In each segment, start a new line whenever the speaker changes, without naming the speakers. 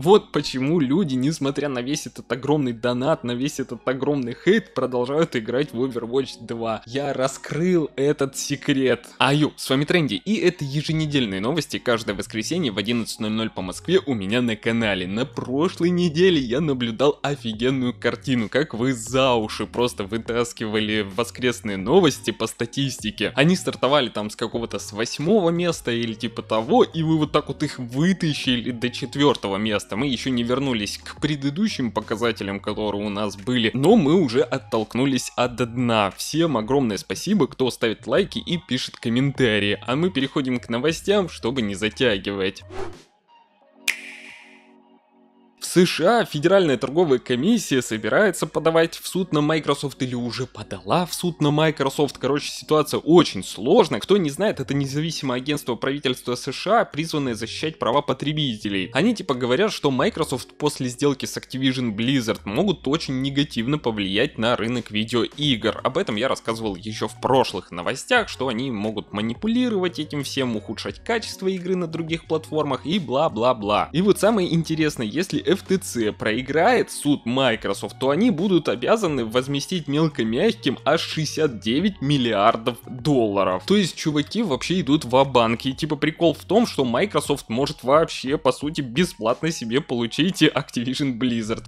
Вот почему люди, несмотря на весь этот огромный донат, на весь этот огромный хейт, продолжают играть в Overwatch 2. Я раскрыл этот секрет. Аю, с вами Тренди, и это еженедельные новости каждое воскресенье в 11.00 по Москве у меня на канале. На прошлой неделе я наблюдал офигенную картину, как вы за уши просто вытаскивали воскресные новости по статистике. Они стартовали там с какого-то с восьмого места или типа того, и вы вот так вот их вытащили до четвертого места подкаста. Мы еще не вернулись к предыдущим показателям, которые у нас были, но мы уже оттолкнулись от дна. Всем огромное спасибо, кто ставит лайки и пишет комментарии. А мы переходим к новостям, чтобы не затягивать. США Федеральная торговая комиссия собирается подавать в суд на Microsoft или уже подала в суд на Microsoft. Короче, ситуация очень сложная. Кто не знает, это независимое агентство правительства США, призванное защищать права потребителей. Они типа говорят, что Microsoft после сделки с Activision Blizzard могут очень негативно повлиять на рынок видеоигр. Об этом я рассказывал еще в прошлых новостях, что они могут манипулировать этим всем, ухудшать качество игры на других платформах и бла-бла-бла. И вот самое интересное, если FTC проиграет суд Microsoft, то они будут обязаны возместить мелкомягким аж 69 миллиардов долларов. То есть чуваки вообще идут в банк И типа прикол в том, что Microsoft может вообще по сути бесплатно себе получить Activision Blizzard.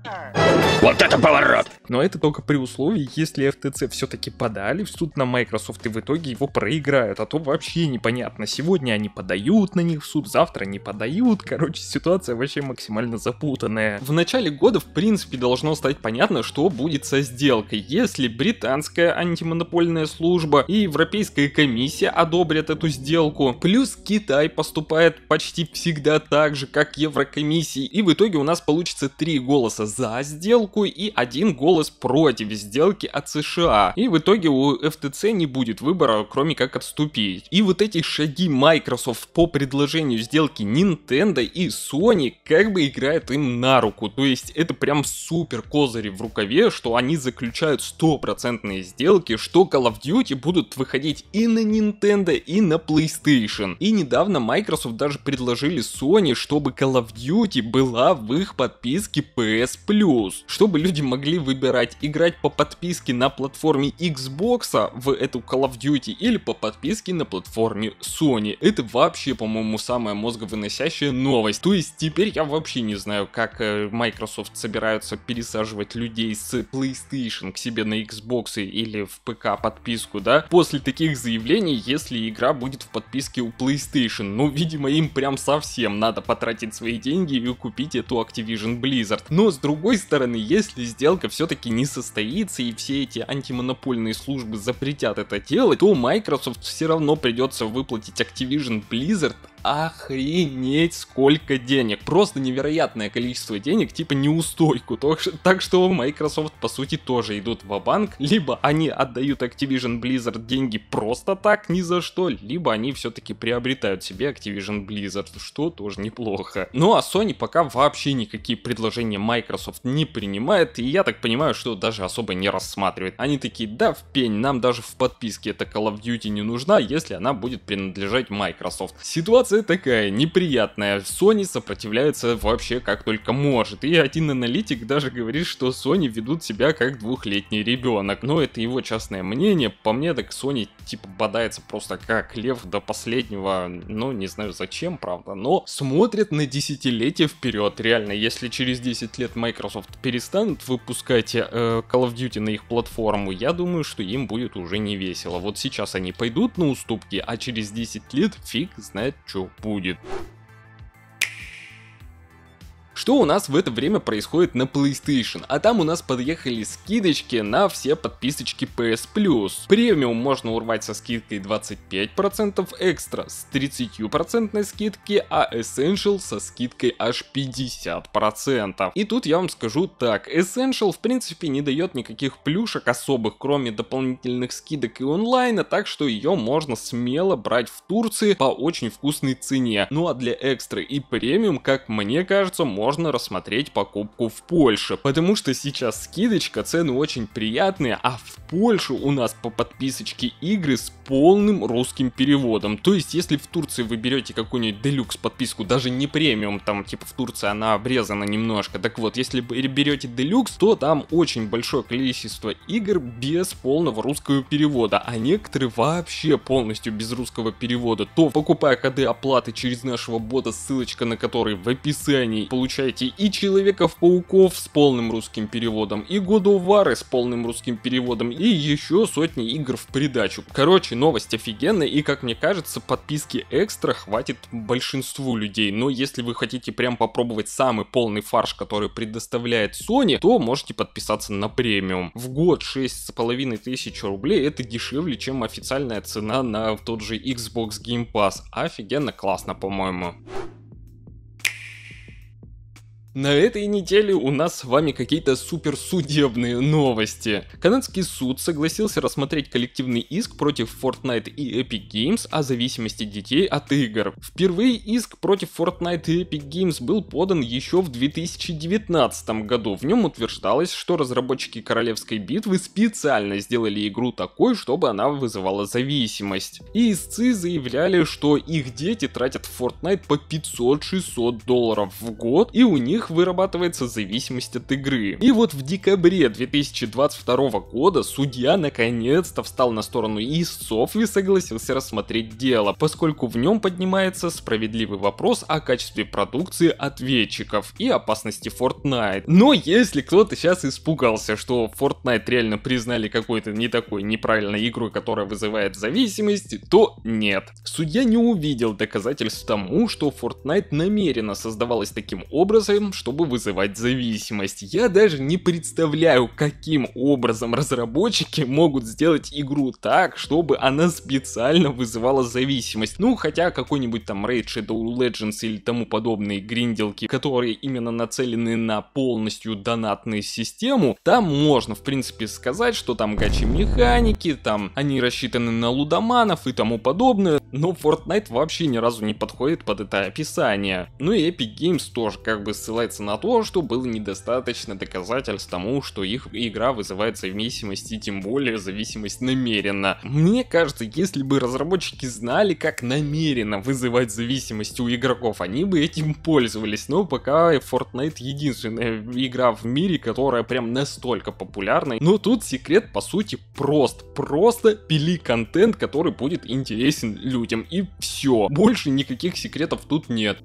Вот это поворот! Но это только при условии, если FTC все-таки подали в суд на Microsoft и в итоге его проиграют, а то вообще непонятно. Сегодня они подают на них в суд, завтра не подают. Короче, ситуация вообще максимально запутанная данные. В начале года, в принципе, должно стать понятно, что будет со сделкой, если британская антимонопольная служба и Европейская комиссия одобрят эту сделку. Плюс Китай поступает почти всегда так же, как Еврокомиссии, и в итоге у нас получится три голоса за сделку и один голос против сделки от США. И в итоге у ФТЦ не будет выбора, кроме как отступить. И вот эти шаги Microsoft по предложению сделки Nintendo и Sony как бы играют им на на руку. То есть это прям супер козыри в рукаве, что они заключают стопроцентные сделки, что Call of Duty будут выходить и на Nintendo, и на PlayStation. И недавно Microsoft даже предложили Sony, чтобы Call of Duty была в их подписке PS Plus, чтобы люди могли выбирать играть по подписке на платформе Xbox в эту Call of Duty или по подписке на платформе Sony. Это вообще, по-моему, самая мозговыносящая новость. То есть теперь я вообще не знаю, как Э, Microsoft собираются пересаживать людей с PlayStation к себе на Xbox или в ПК подписку, да, после таких заявлений, если игра будет в подписке у PlayStation, ну, видимо, им прям совсем надо потратить свои деньги и купить эту Activision Blizzard. Но, с другой стороны, если сделка все-таки не состоится и все эти антимонопольные службы запретят это делать, то Microsoft все равно придется выплатить Activision Blizzard охренеть сколько денег. Просто невероятное количество денег, типа неустойку. Так что Microsoft по сути тоже идут в банк Либо они отдают Activision Blizzard деньги просто так, ни за что, либо они все-таки приобретают себе Activision Blizzard, что тоже неплохо. Ну а Sony пока вообще никакие предложения Microsoft не принимает, и я так понимаю, что даже особо не рассматривает. Они такие, да, в пень, нам даже в подписке эта Call of Duty не нужна, если она будет принадлежать Microsoft. Ситуация ситуация такая неприятная. Sony сопротивляется вообще как только может. И один аналитик даже говорит, что Sony ведут себя как двухлетний ребенок. Но это его частное мнение. По мне, так Sony типа бодается просто как лев до последнего. Ну, не знаю зачем, правда. Но смотрят на десятилетие вперед. Реально, если через 10 лет Microsoft перестанут выпускать э, Call of Duty на их платформу, я думаю, что им будет уже не весело. Вот сейчас они пойдут на уступки, а через 10 лет фиг знает, что еще будет. Что у нас в это время происходит на PlayStation? А там у нас подъехали скидочки на все подписочки PS Plus. Премиум можно урвать со скидкой 25%, экстра с 30% скидки, а Essential со скидкой аж 50%. И тут я вам скажу так, Essential в принципе не дает никаких плюшек особых, кроме дополнительных скидок и онлайна, так что ее можно смело брать в Турции по очень вкусной цене. Ну а для экстра и премиум, как мне кажется, можно можно рассмотреть покупку в Польше, потому что сейчас скидочка, цены очень приятные, а в Польшу у нас по подписочке игры с полным русским переводом. То есть, если в Турции вы берете какую-нибудь делюкс подписку, даже не премиум, там типа в Турции она обрезана немножко, так вот, если берете делюкс, то там очень большое количество игр без полного русского перевода, а некоторые вообще полностью без русского перевода. То покупая коды оплаты через нашего бота, ссылочка на который в описании, получается получаете и Человеков-пауков с полным русским переводом, и God of War с полным русским переводом, и еще сотни игр в придачу. Короче, новость офигенная, и как мне кажется, подписки экстра хватит большинству людей, но если вы хотите прям попробовать самый полный фарш, который предоставляет Sony, то можете подписаться на премиум. В год 6,5 тысяч рублей это дешевле, чем официальная цена на тот же Xbox Game Pass. Офигенно классно, по-моему. На этой неделе у нас с вами какие-то суперсудебные новости. Канадский суд согласился рассмотреть коллективный иск против Fortnite и Epic Games о зависимости детей от игр. Впервые иск против Fortnite и Epic Games был подан еще в 2019 году. В нем утверждалось, что разработчики Королевской битвы специально сделали игру такой, чтобы она вызывала зависимость. И истцы заявляли, что их дети тратят в Fortnite по 500-600 долларов в год, и у них них вырабатывается зависимость от игры. И вот в декабре 2022 года судья наконец-то встал на сторону истцов и согласился рассмотреть дело, поскольку в нем поднимается справедливый вопрос о качестве продукции ответчиков и опасности Fortnite. Но если кто-то сейчас испугался, что Fortnite реально признали какой-то не такой неправильной игрой, которая вызывает зависимость, то нет. Судья не увидел доказательств тому, что Fortnite намеренно создавалась таким образом, чтобы вызывать зависимость. Я даже не представляю, каким образом разработчики могут сделать игру так, чтобы она специально вызывала зависимость. Ну, хотя какой-нибудь там Raid Shadow Legends или тому подобные гринделки, которые именно нацелены на полностью донатную систему, там можно, в принципе, сказать, что там гачи механики, там они рассчитаны на лудоманов и тому подобное, но Fortnite вообще ни разу не подходит под это описание. Ну и Epic Games тоже как бы ссылается ссылается на то, что было недостаточно доказательств тому, что их игра вызывает зависимость и тем более зависимость намеренно. Мне кажется, если бы разработчики знали, как намеренно вызывать зависимость у игроков, они бы этим пользовались. Но пока Fortnite единственная игра в мире, которая прям настолько популярна. Но тут секрет по сути прост. Просто пили контент, который будет интересен людям. И все. Больше никаких секретов тут нет.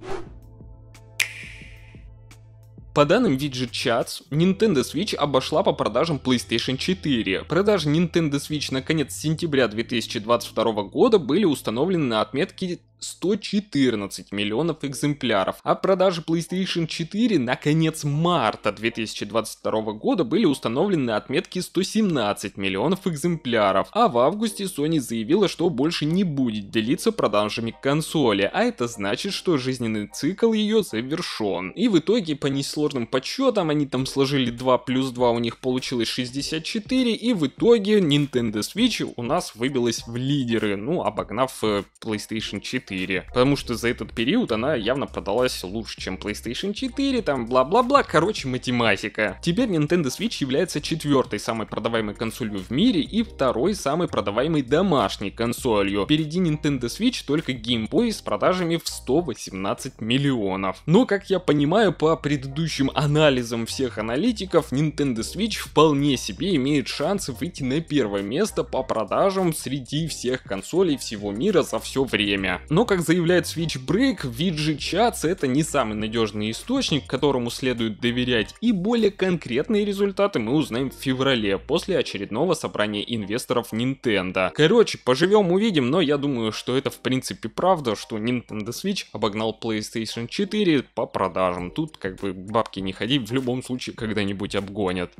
По данным Widget Chats, Nintendo Switch обошла по продажам PlayStation 4. Продажи Nintendo Switch на конец сентября 2022 года были установлены на отметке 114 миллионов экземпляров, а продажи PlayStation 4 на конец марта 2022 года были установлены отметки 117 миллионов экземпляров, а в августе Sony заявила, что больше не будет делиться продажами консоли, а это значит, что жизненный цикл ее завершен. И в итоге по несложным подсчетам они там сложили 2 плюс 2, у них получилось 64, и в итоге Nintendo Switch у нас выбилась в лидеры, ну обогнав э, PlayStation 4 4. Потому что за этот период она явно продалась лучше, чем PlayStation 4, там бла-бла-бла, короче, математика. Теперь Nintendo Switch является четвертой самой продаваемой консолью в мире и второй самой продаваемой домашней консолью. Впереди Nintendo Switch только Game Boy с продажами в 118 миллионов. Но, как я понимаю, по предыдущим анализам всех аналитиков, Nintendo Switch вполне себе имеет шансы выйти на первое место по продажам среди всех консолей всего мира за все время. Но, как заявляет SwitchBreak, виджи чатс это не самый надежный источник, которому следует доверять, и более конкретные результаты мы узнаем в феврале, после очередного собрания инвесторов Nintendo. Короче, поживем увидим, но я думаю, что это в принципе правда, что Nintendo Switch обогнал PlayStation 4 по продажам. Тут как бы бабки не ходи, в любом случае когда-нибудь обгонят.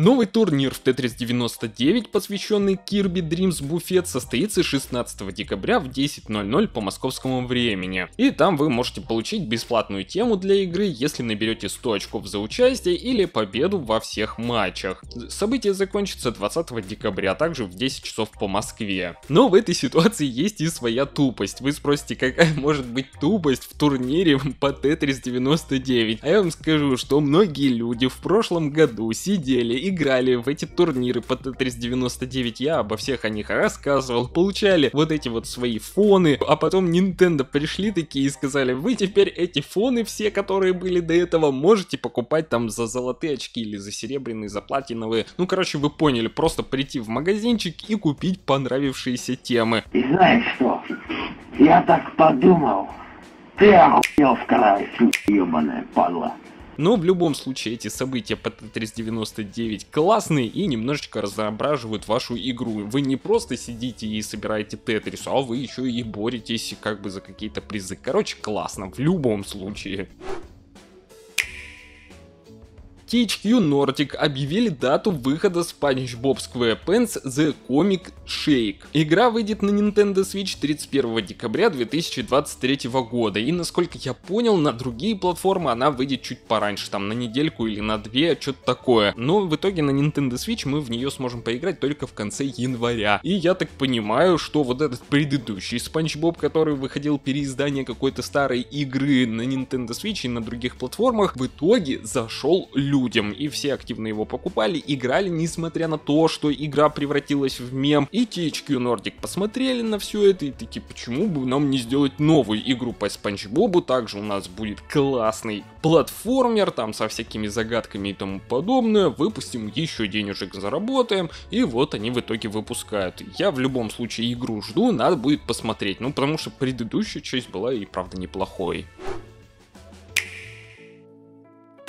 Новый турнир в Т-399, посвященный Kirby Dreams Buffet, состоится 16 декабря в 10.00 по московскому времени. И там вы можете получить бесплатную тему для игры, если наберете 100 очков за участие или победу во всех матчах. Событие закончится 20 декабря, также в 10 часов по Москве. Но в этой ситуации есть и своя тупость. Вы спросите, какая может быть тупость в турнире по Т-399? А я вам скажу, что многие люди в прошлом году сидели и играли в эти турниры по Т-399, я обо всех о них рассказывал, получали вот эти вот свои фоны, а потом Nintendo пришли такие и сказали, вы теперь эти фоны все, которые были до этого, можете покупать там за золотые очки или за серебряные, за платиновые. Ну, короче, вы поняли, просто прийти в магазинчик и купить понравившиеся темы. И знаешь что? Я так подумал. Ты охуел в край, ебаная падла. Но в любом случае эти события по Tetris 99 классные и немножечко разноображивают вашу игру. Вы не просто сидите и собираете Тетрис, а вы еще и боретесь как бы за какие-то призы. Короче, классно в любом случае. THQ Nordic объявили дату выхода Spanish Bob SquarePants The Comic Shake. Игра выйдет на Nintendo Switch 31 декабря 2023 года, и насколько я понял, на другие платформы она выйдет чуть пораньше, там на недельку или на две, что-то такое. Но в итоге на Nintendo Switch мы в нее сможем поиграть только в конце января. И я так понимаю, что вот этот предыдущий Спанч Боб, который выходил переиздание какой-то старой игры на Nintendo Switch и на других платформах, в итоге зашел люд людям, и все активно его покупали, играли, несмотря на то, что игра превратилась в мем. И THQ Nordic посмотрели на все это и такие, почему бы нам не сделать новую игру по Спанч Бобу, также у нас будет классный платформер, там со всякими загадками и тому подобное, выпустим еще денежек заработаем, и вот они в итоге выпускают. Я в любом случае игру жду, надо будет посмотреть, ну потому что предыдущая часть была и правда неплохой.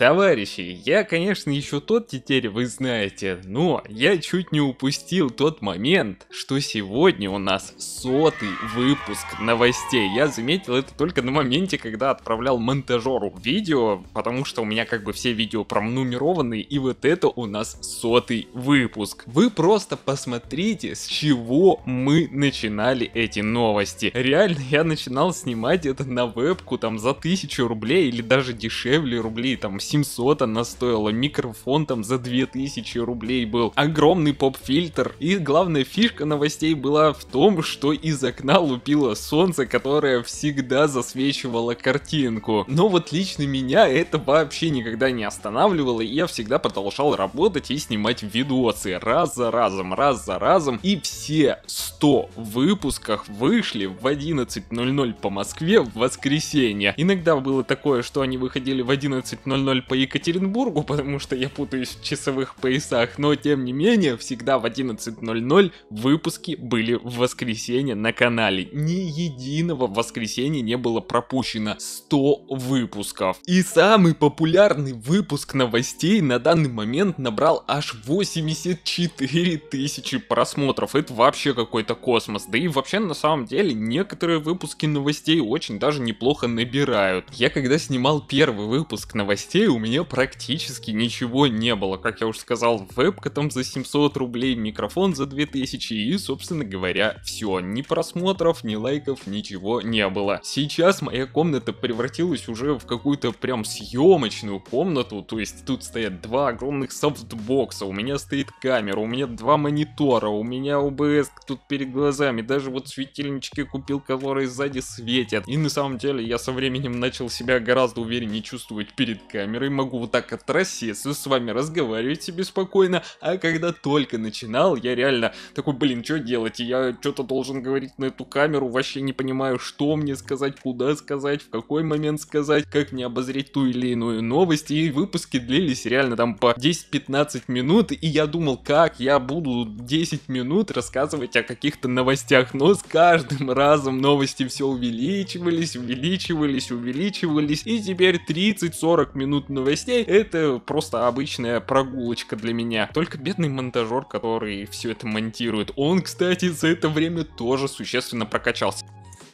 Товарищи, я, конечно, еще тот теперь, вы знаете, но я чуть не упустил тот момент, что сегодня у нас сотый выпуск новостей. Я заметил это только на моменте, когда отправлял монтажеру видео, потому что у меня как бы все видео пронумерованы, и вот это у нас сотый выпуск. Вы просто посмотрите, с чего мы начинали эти новости. Реально, я начинал снимать это на вебку там за тысячу рублей или даже дешевле рублей, там 700 она стоила, микрофон там за 2000 рублей был, огромный поп-фильтр. И главная фишка новостей была в том, что из окна лупило солнце, которое всегда засвечивало картинку. Но вот лично меня это вообще никогда не останавливало, и я всегда продолжал работать и снимать видосы раз за разом, раз за разом. И все 100 выпусках вышли в 11.00 по Москве в воскресенье. Иногда было такое, что они выходили в 11.00 2 по Екатеринбургу, потому что я путаюсь в часовых поясах, но тем не менее, всегда в 11.00 выпуски были в воскресенье на канале. Ни единого воскресенья не было пропущено. 100 выпусков. И самый популярный выпуск новостей на данный момент набрал аж 84 тысячи просмотров. Это вообще какой-то космос. Да и вообще на самом деле некоторые выпуски новостей очень даже неплохо набирают. Я когда снимал первый выпуск новостей, Вообще у меня практически ничего не было. Как я уже сказал, вебка там за 700 рублей, микрофон за 2000 и, собственно говоря, все. Ни просмотров, ни лайков, ничего не было. Сейчас моя комната превратилась уже в какую-то прям съемочную комнату. То есть тут стоят два огромных софтбокса, у меня стоит камера, у меня два монитора, у меня ОБС тут перед глазами, даже вот светильнички купил, которые сзади светят. И на самом деле я со временем начал себя гораздо увереннее чувствовать перед камерой и могу вот так отрассеться, с вами разговаривать себе спокойно, а когда только начинал, я реально такой, блин, что делать, я что-то должен говорить на эту камеру, вообще не понимаю, что мне сказать, куда сказать, в какой момент сказать, как мне обозреть ту или иную новость, и выпуски длились реально там по 10-15 минут, и я думал, как я буду 10 минут рассказывать о каких-то новостях, но с каждым разом новости все увеличивались, увеличивались, увеличивались, и теперь 30-40 минут минуты новостей, это просто обычная прогулочка для меня. Только бедный монтажер, который все это монтирует, он, кстати, за это время тоже существенно прокачался.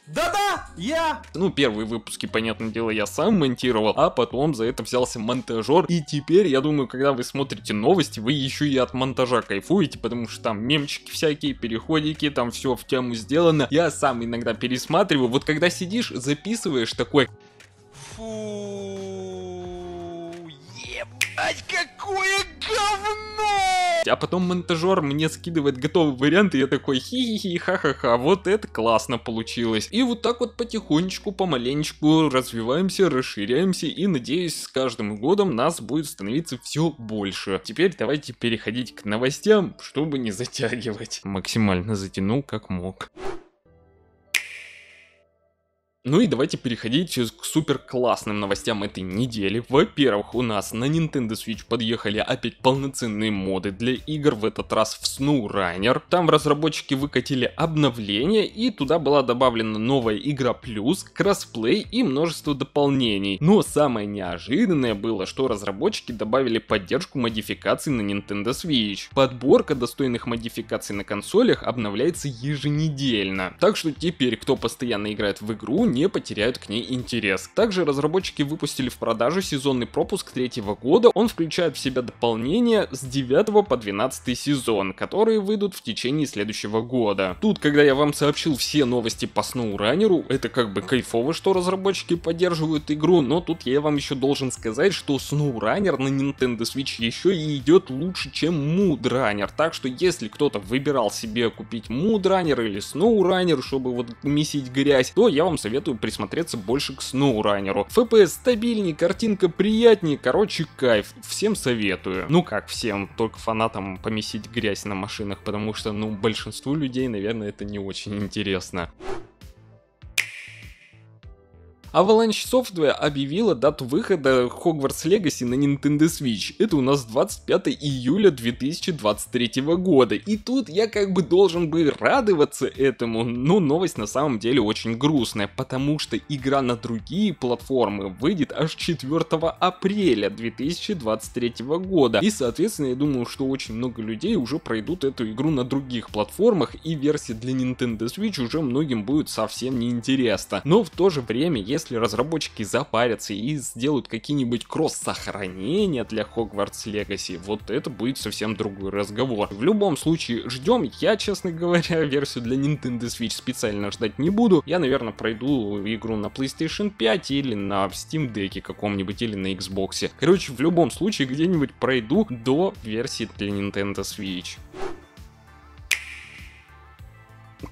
Да-да, я! Ну, первые выпуски, понятное дело, я сам монтировал, а потом за это взялся монтажер. И теперь, я думаю, когда вы смотрите новости, вы еще и от монтажа кайфуете, потому что там мемчики всякие, переходики, там все в тему сделано. Я сам иногда пересматриваю. Вот когда сидишь, записываешь такой... Фу Блять, какое говно! А потом монтажер мне скидывает готовый вариант, и я такой хи-хи-хи, ха-ха-ха, вот это классно получилось. И вот так вот потихонечку, помаленечку развиваемся, расширяемся, и надеюсь, с каждым годом нас будет становиться все больше. Теперь давайте переходить к новостям, чтобы не затягивать. Максимально затянул как мог. Ну и давайте переходить к супер классным новостям этой недели. Во-первых, у нас на Nintendo Switch подъехали опять полноценные моды для игр, в этот раз в SnowRunner. Там разработчики выкатили обновление и туда была добавлена новая игра плюс, кроссплей и множество дополнений. Но самое неожиданное было, что разработчики добавили поддержку модификаций на Nintendo Switch. Подборка достойных модификаций на консолях обновляется еженедельно. Так что теперь, кто постоянно играет в игру, не потеряют к ней интерес. Также разработчики выпустили в продажу сезонный пропуск третьего года, он включает в себя дополнения с 9 по 12 сезон, которые выйдут в течение следующего года. Тут, когда я вам сообщил все новости по SnowRunner, это как бы кайфово, что разработчики поддерживают игру, но тут я вам еще должен сказать, что SnowRunner на Nintendo Switch еще и идет лучше, чем MoodRunner, так что если кто-то выбирал себе купить MoodRunner или SnowRunner, чтобы вот месить грязь, то я вам советую советую присмотреться больше к SnowRunner. FPS стабильнее, картинка приятнее, короче, кайф. Всем советую. Ну как всем, только фанатам поместить грязь на машинах, потому что, ну, большинству людей, наверное, это не очень интересно. Avalanche Software объявила дату выхода Hogwarts Legacy на Nintendo Switch. Это у нас 25 июля 2023 года. И тут я как бы должен бы радоваться этому, но новость на самом деле очень грустная, потому что игра на другие платформы выйдет аж 4 апреля 2023 года. И соответственно я думаю, что очень много людей уже пройдут эту игру на других платформах и версия для Nintendo Switch уже многим будет совсем неинтересна. Но в то же время, если если разработчики запарятся и сделают какие-нибудь кросс-сохранения для Хогвартс Легаси, вот это будет совсем другой разговор. В любом случае, ждем. Я, честно говоря, версию для Nintendo Switch специально ждать не буду. Я, наверное, пройду игру на PlayStation 5 или на Steam Deck каком-нибудь, или на Xbox. Короче, в любом случае, где-нибудь пройду до версии для Nintendo Switch.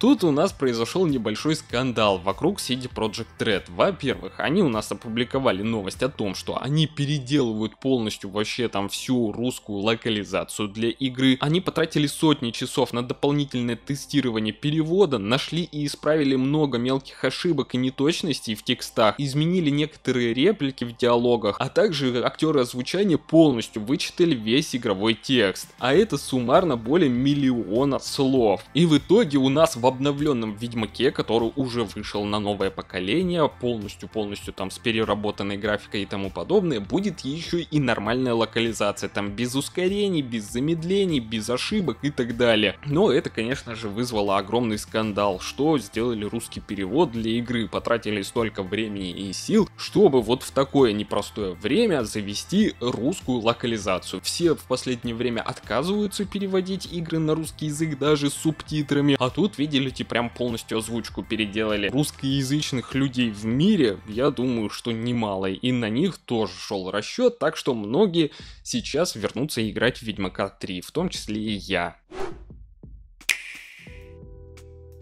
Тут у нас произошел небольшой скандал вокруг CD Project Red. Во-первых, они у нас опубликовали новость о том, что они переделывают полностью вообще там всю русскую локализацию для игры. Они потратили сотни часов на дополнительное тестирование перевода, нашли и исправили много мелких ошибок и неточностей в текстах, изменили некоторые реплики в диалогах, а также актеры озвучания полностью вычитали весь игровой текст. А это суммарно более миллиона слов. И в итоге у нас в обновленном Ведьмаке, который уже вышел на новое поколение, полностью-полностью там с переработанной графикой и тому подобное, будет еще и нормальная локализация, там без ускорений, без замедлений, без ошибок и так далее. Но это, конечно же, вызвало огромный скандал, что сделали русский перевод для игры, потратили столько времени и сил, чтобы вот в такое непростое время завести русскую локализацию. Все в последнее время отказываются переводить игры на русский язык даже с субтитрами, а тут, видите, Fidelity прям полностью озвучку переделали. Русскоязычных людей в мире, я думаю, что немало, и на них тоже шел расчет, так что многие сейчас вернутся играть в Ведьмака 3, в том числе и я.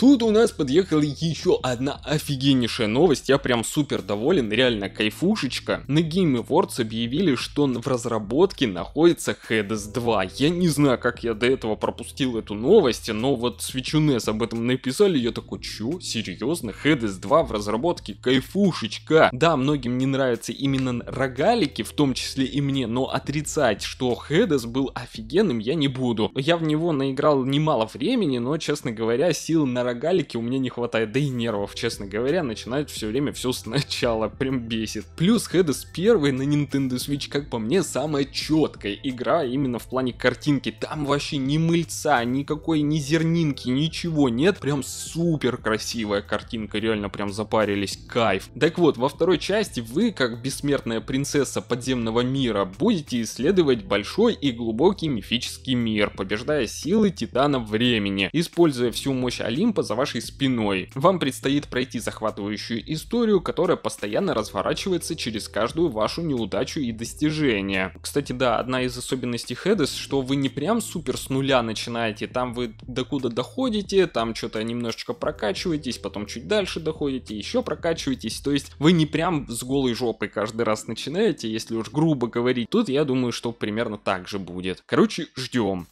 Тут у нас подъехала еще одна офигеннейшая новость, я прям супер доволен, реально кайфушечка. На Game Awards объявили, что в разработке находится Hades 2. Я не знаю, как я до этого пропустил эту новость, но вот Свечунес e об этом написали, я такой, чё, серьезно, Hades 2 в разработке, кайфушечка. Да, многим не нравятся именно рогалики, в том числе и мне, но отрицать, что Hades был офигенным, я не буду. Я в него наиграл немало времени, но, честно говоря, сил на рогалики рогалики у меня не хватает, да и нервов, честно говоря, начинают все время все сначала, прям бесит. Плюс Hades 1 на Nintendo Switch, как по мне, самая четкая игра именно в плане картинки. Там вообще ни мыльца, никакой ни зернинки, ничего нет. Прям супер красивая картинка, реально прям запарились, кайф. Так вот, во второй части вы, как бессмертная принцесса подземного мира, будете исследовать большой и глубокий мифический мир, побеждая силы Титана Времени, используя всю мощь Олимпа Олимпа за вашей спиной. Вам предстоит пройти захватывающую историю, которая постоянно разворачивается через каждую вашу неудачу и достижение. Кстати, да, одна из особенностей Хедес, что вы не прям супер с нуля начинаете, там вы докуда доходите, там что-то немножечко прокачиваетесь, потом чуть дальше доходите, еще прокачиваетесь, то есть вы не прям с голой жопой каждый раз начинаете, если уж грубо говорить. Тут я думаю, что примерно так же будет. Короче, ждем.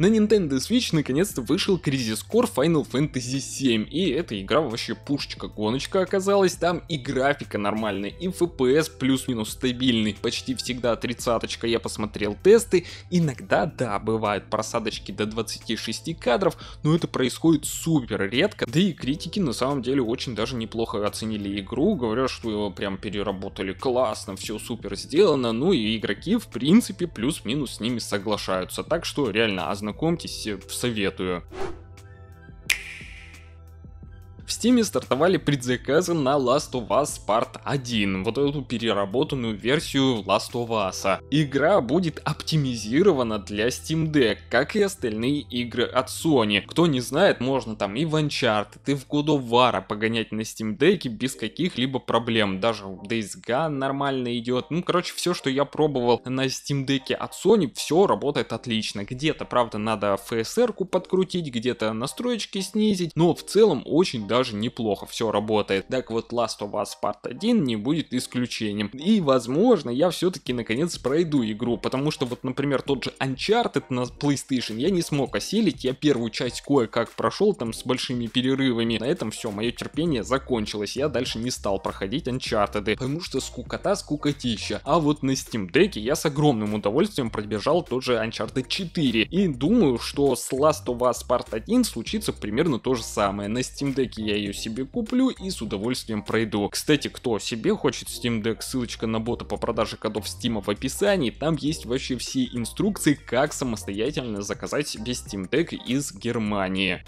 На Nintendo Switch наконец-то вышел Crisis Core Final Fantasy 7, и эта игра вообще пушечка-гоночка оказалась, там и графика нормальная, и FPS плюс-минус стабильный, почти всегда тридцаточка, я посмотрел тесты, иногда, да, бывают просадочки до 26 кадров, но это происходит супер редко, да и критики на самом деле очень даже неплохо оценили игру, говорят, что его прям переработали классно, все супер сделано, ну и игроки в принципе плюс-минус с ними соглашаются, так что реально ознакомиться Знакомьтесь, э, советую. В Steam стартовали предзаказы на Last of Us Part 1, вот эту переработанную версию Last of Us. Игра будет оптимизирована для Steam Deck, как и остальные игры от Sony. Кто не знает, можно там и в Uncharted, и в God of War погонять на Steam Deck без каких-либо проблем. Даже Days Gone нормально идет. Ну, короче, все, что я пробовал на Steam Deck от Sony, все работает отлично. Где-то, правда, надо FSR-ку подкрутить, где-то настроечки снизить, но в целом очень даже даже неплохо, все работает. Так вот Last of Us Part 1 не будет исключением. И возможно я все-таки наконец пройду игру, потому что вот например тот же Uncharted на PlayStation я не смог осилить, я первую часть кое-как прошел там с большими перерывами. На этом все, мое терпение закончилось, я дальше не стал проходить Uncharted, потому что скукота скукотища. А вот на Steam Deck я с огромным удовольствием пробежал тот же Uncharted 4 и думаю, что с Last of Us Part 1 случится примерно то же самое. На Steam Deck я ее себе куплю и с удовольствием пройду. Кстати, кто себе хочет Steam Deck, ссылочка на бота по продаже кодов Steam в описании, там есть вообще все инструкции, как самостоятельно заказать себе Steam Deck из Германии.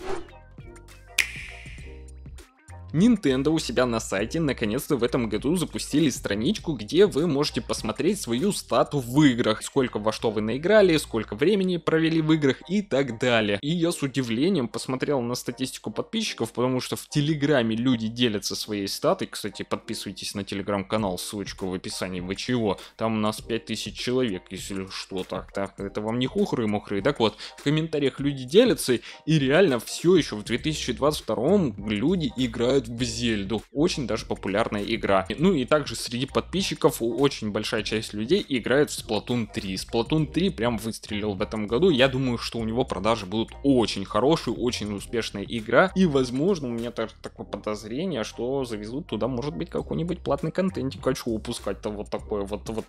Nintendo у себя на сайте наконец-то в этом году запустили страничку, где вы можете посмотреть свою стату в играх, сколько во что вы наиграли, сколько времени провели в играх и так далее. И я с удивлением посмотрел на статистику подписчиков, потому что в Телеграме люди делятся своей статой. Кстати, подписывайтесь на Телеграм-канал, ссылочку в описании, вы чего? Там у нас 5000 человек, если что, так, так, это вам не хухры-мухры. Так вот, в комментариях люди делятся, и реально все еще в 2022 люди играют играют в Зельду. Очень даже популярная игра. Ну и также среди подписчиков очень большая часть людей играет в Splatoon 3. Splatoon 3 прям выстрелил в этом году. Я думаю, что у него продажи будут очень хорошие, очень успешная игра. И, возможно, у меня так, такое подозрение, что завезут туда, может быть, какой-нибудь платный контентик. Хочу а упускать-то вот такое вот, вот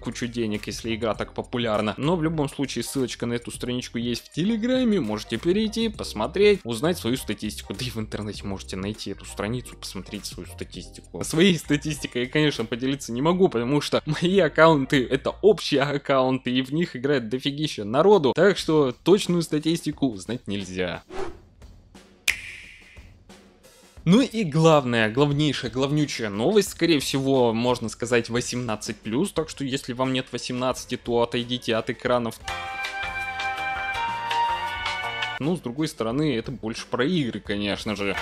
кучу денег, если игра так популярна. Но в любом случае, ссылочка на эту страничку есть в Телеграме. Можете перейти, посмотреть, узнать свою статистику. Да и в интернете можете найти эту страницу, посмотреть свою статистику. Своей статистикой я, конечно, поделиться не могу, потому что мои аккаунты это общие аккаунты, и в них играет дофигища народу, так что точную статистику знать нельзя. Ну и главное, главнейшая, главнючая новость, скорее всего, можно сказать 18+, так что если вам нет 18, то отойдите от экранов. Ну, с другой стороны, это больше про игры, конечно же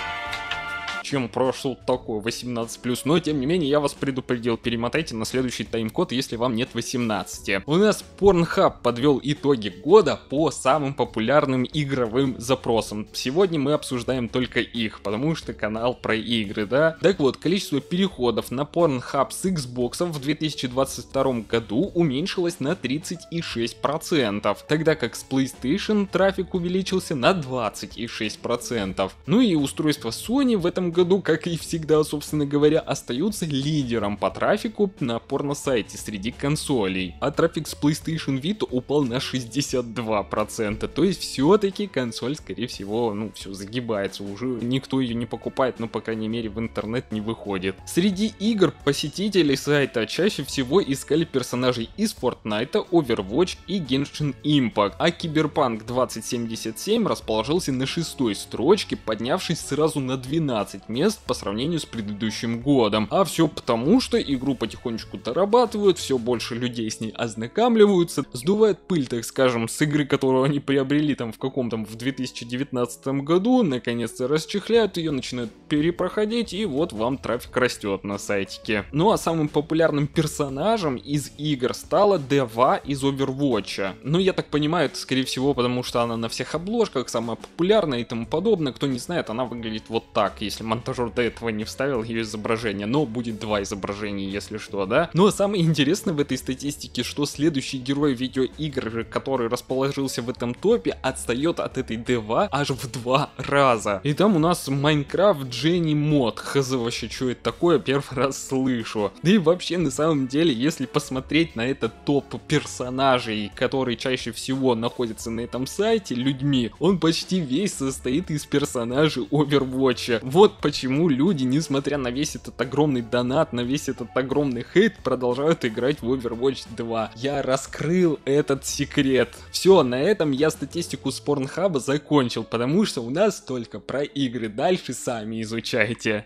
чем прошел такой 18 плюс. Но тем не менее, я вас предупредил, перемотайте на следующий тайм-код, если вам нет 18. У нас Pornhub подвел итоги года по самым популярным игровым запросам. Сегодня мы обсуждаем только их, потому что канал про игры, да? Так вот, количество переходов на Pornhub с Xbox в 2022 году уменьшилось на 36%, тогда как с PlayStation трафик увеличился на 26%. Ну и устройство Sony в этом году, как и всегда, собственно говоря, остается лидером по трафику на порно-сайте среди консолей, а трафик с PlayStation Vita упал на 62%, то есть все-таки консоль, скорее всего, ну, все загибается, уже никто ее не покупает, но, по крайней мере, в интернет не выходит. Среди игр посетители сайта чаще всего искали персонажей из Fortnite, Overwatch и Genshin Impact, а Cyberpunk 2077 расположился на шестой строчке, поднявшись сразу на 12 мест по сравнению с предыдущим годом. А все потому, что игру потихонечку дорабатывают, все больше людей с ней ознакомливаются, сдувает пыль, так скажем, с игры, которую они приобрели там в каком-то в 2019 году, наконец-то расчехляют ее, начинают перепроходить, и вот вам трафик растет на сайтике. Ну а самым популярным персонажем из игр стала Дева из Overwatch. Ну я так понимаю, это скорее всего потому, что она на всех обложках, самая популярная и тому подобное. Кто не знает, она выглядит вот так, если монтажер до этого не вставил ее изображение, но будет два изображения, если что, да? Ну а самое интересное в этой статистике, что следующий герой видеоигр, который расположился в этом топе, отстает от этой D2 аж в два раза. И там у нас Minecraft Jenny Мод, хз вообще, что это такое, первый раз слышу. Да и вообще, на самом деле, если посмотреть на этот топ персонажей, которые чаще всего находятся на этом сайте людьми, он почти весь состоит из персонажей Overwatch. Вот почему люди, несмотря на весь этот огромный донат, на весь этот огромный хейт, продолжают играть в Overwatch 2. Я раскрыл этот секрет. Все, на этом я статистику с Порнхаба закончил, потому что у нас только про игры. Дальше сами изучайте.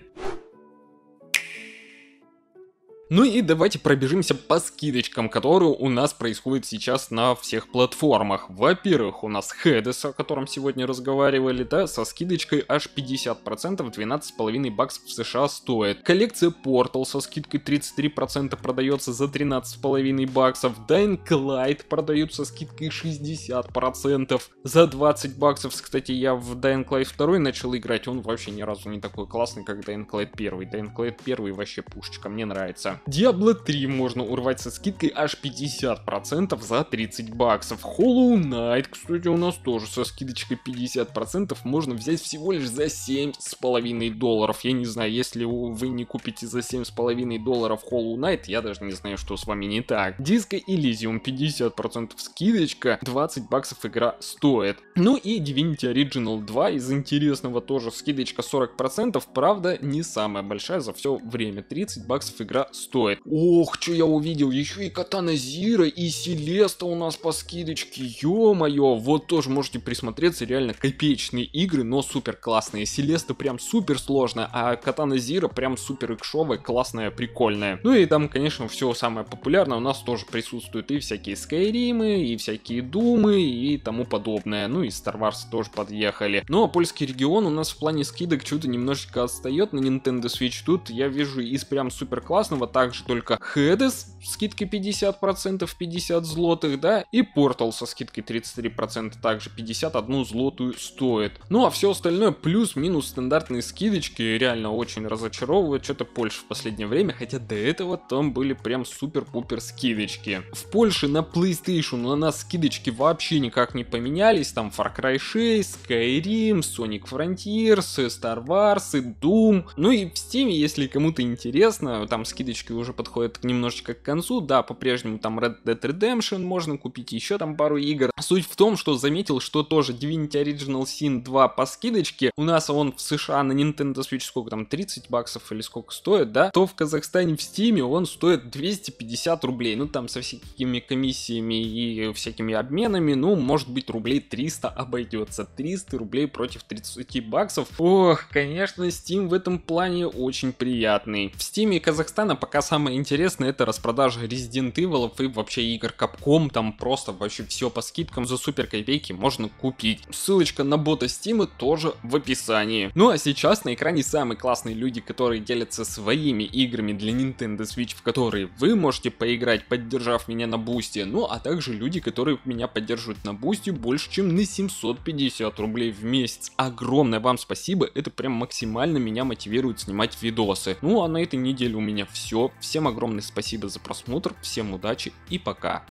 Ну и давайте пробежимся по скидочкам, которые у нас происходят сейчас на всех платформах. Во-первых, у нас Хедес, о котором сегодня разговаривали, да, со скидочкой аж 50%, 12,5 баксов в США стоит. Коллекция Portal со скидкой 33% продается за 13,5 баксов. Dying Light продают со скидкой 60% за 20 баксов. Кстати, я в Dying Light 2 начал играть, он вообще ни разу не такой классный, как Dying Light 1. Dying Light 1 вообще пушечка, мне нравится. Diablo 3 можно урвать со скидкой аж 50% за 30 баксов. Hollow Knight, кстати, у нас тоже со скидочкой 50% можно взять всего лишь за 7,5 долларов. Я не знаю, если вы не купите за 7,5 долларов Hollow Knight, я даже не знаю, что с вами не так. Диско Elysium 50% скидочка, 20 баксов игра стоит. Ну и Divinity Original 2 из интересного тоже скидочка 40%, правда не самая большая за все время, 30 баксов игра стоит стоит. Ох, что я увидел, еще и Катана Зира, и Селеста у нас по скидочке, ё-моё, вот тоже можете присмотреться, реально копеечные игры, но супер классные. Селеста прям супер сложная, а Катана Зира прям супер икшовая, классная, прикольная. Ну и там, конечно, все самое популярное у нас тоже присутствует и всякие Скайримы, и всякие Думы, и тому подобное. Ну и Star Wars тоже подъехали. Ну а польский регион у нас в плане скидок чудо немножечко отстает на Nintendo Switch. Тут я вижу из прям супер классного также только Хедес скидкой 50%, процентов 50 злотых, да, и Портал со скидкой 33%, процента также 51 злотую стоит. Ну а все остальное плюс-минус стандартные скидочки реально очень разочаровывает что-то Польша в последнее время, хотя до этого там были прям супер-пупер скидочки. В Польше на PlayStation на нас скидочки вообще никак не поменялись, там Far Cry 6, Skyrim, Sonic Frontiers, Star Wars, и Doom, ну и в Steam, если кому-то интересно, там скидочки практически уже подходит немножечко к концу. Да, по-прежнему там Red Dead Redemption можно купить, еще там пару игр. Суть в том, что заметил, что тоже Divinity Original Sin 2 по скидочке. У нас он в США на Nintendo Switch сколько там, 30 баксов или сколько стоит, да? То в Казахстане в Steam он стоит 250 рублей. Ну там со всякими комиссиями и всякими обменами, ну может быть рублей 300 обойдется. 300 рублей против 30 баксов. Ох, конечно, Steam в этом плане очень приятный. В Steam Казахстана по Пока самое интересное это распродажа Resident Evil и вообще игр Capcom, там просто вообще все по скидкам за супер копейки можно купить. Ссылочка на бота Steam тоже в описании. Ну а сейчас на экране самые классные люди, которые делятся своими играми для Nintendo Switch, в которые вы можете поиграть, поддержав меня на бусте, ну а также люди, которые меня поддерживают на бусте больше, чем на 750 рублей в месяц. Огромное вам спасибо, это прям максимально меня мотивирует снимать видосы. Ну а на этой неделе у меня все все, всем огромное спасибо за просмотр, всем удачи и пока.